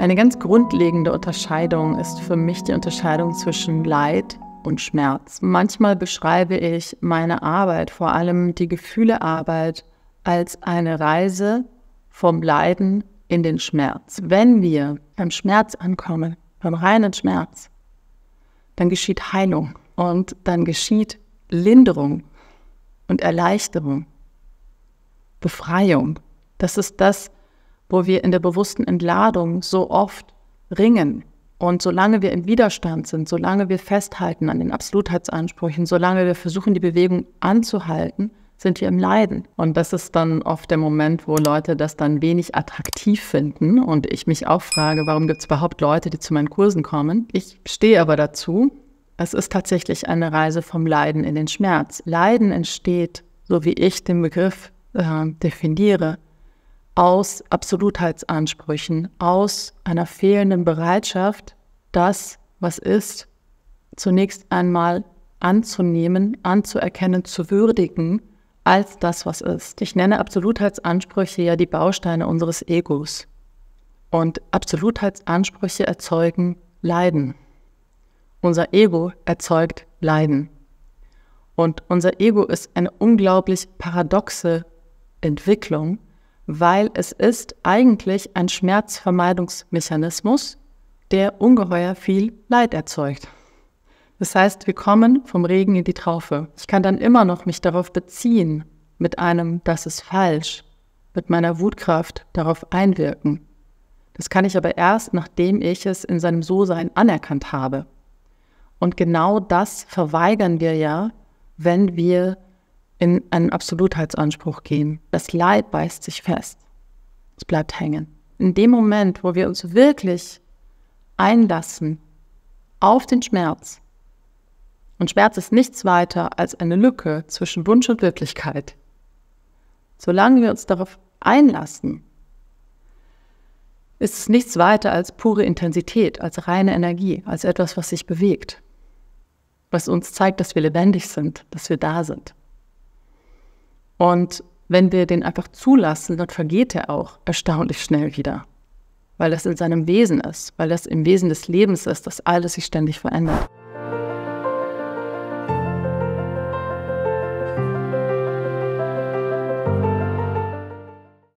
Eine ganz grundlegende Unterscheidung ist für mich die Unterscheidung zwischen Leid und Schmerz. Manchmal beschreibe ich meine Arbeit, vor allem die Gefühlearbeit, als eine Reise vom Leiden in den Schmerz. Wenn wir beim Schmerz ankommen, beim reinen Schmerz, dann geschieht Heilung und dann geschieht Linderung und Erleichterung, Befreiung. Das ist das, wo wir in der bewussten Entladung so oft ringen. Und solange wir im Widerstand sind, solange wir festhalten an den Absolutheitsansprüchen, solange wir versuchen, die Bewegung anzuhalten, sind wir im Leiden. Und das ist dann oft der Moment, wo Leute das dann wenig attraktiv finden und ich mich auch frage, warum gibt es überhaupt Leute, die zu meinen Kursen kommen? Ich stehe aber dazu, es ist tatsächlich eine Reise vom Leiden in den Schmerz. Leiden entsteht, so wie ich den Begriff äh, definiere, aus Absolutheitsansprüchen, aus einer fehlenden Bereitschaft, das, was ist, zunächst einmal anzunehmen, anzuerkennen, zu würdigen als das, was ist. Ich nenne Absolutheitsansprüche ja die Bausteine unseres Egos. Und Absolutheitsansprüche erzeugen Leiden. Unser Ego erzeugt Leiden. Und unser Ego ist eine unglaublich paradoxe Entwicklung, weil es ist eigentlich ein Schmerzvermeidungsmechanismus, der ungeheuer viel Leid erzeugt. Das heißt, wir kommen vom Regen in die Traufe. Ich kann dann immer noch mich darauf beziehen, mit einem Das ist falsch, mit meiner Wutkraft darauf einwirken. Das kann ich aber erst, nachdem ich es in seinem So-Sein anerkannt habe. Und genau das verweigern wir ja, wenn wir in einen Absolutheitsanspruch gehen. Das Leid beißt sich fest. Es bleibt hängen. In dem Moment, wo wir uns wirklich einlassen auf den Schmerz, und Schmerz ist nichts weiter als eine Lücke zwischen Wunsch und Wirklichkeit, solange wir uns darauf einlassen, ist es nichts weiter als pure Intensität, als reine Energie, als etwas, was sich bewegt, was uns zeigt, dass wir lebendig sind, dass wir da sind. Und wenn wir den einfach zulassen, dann vergeht er auch erstaunlich schnell wieder. Weil das in seinem Wesen ist, weil das im Wesen des Lebens ist, dass alles sich ständig verändert.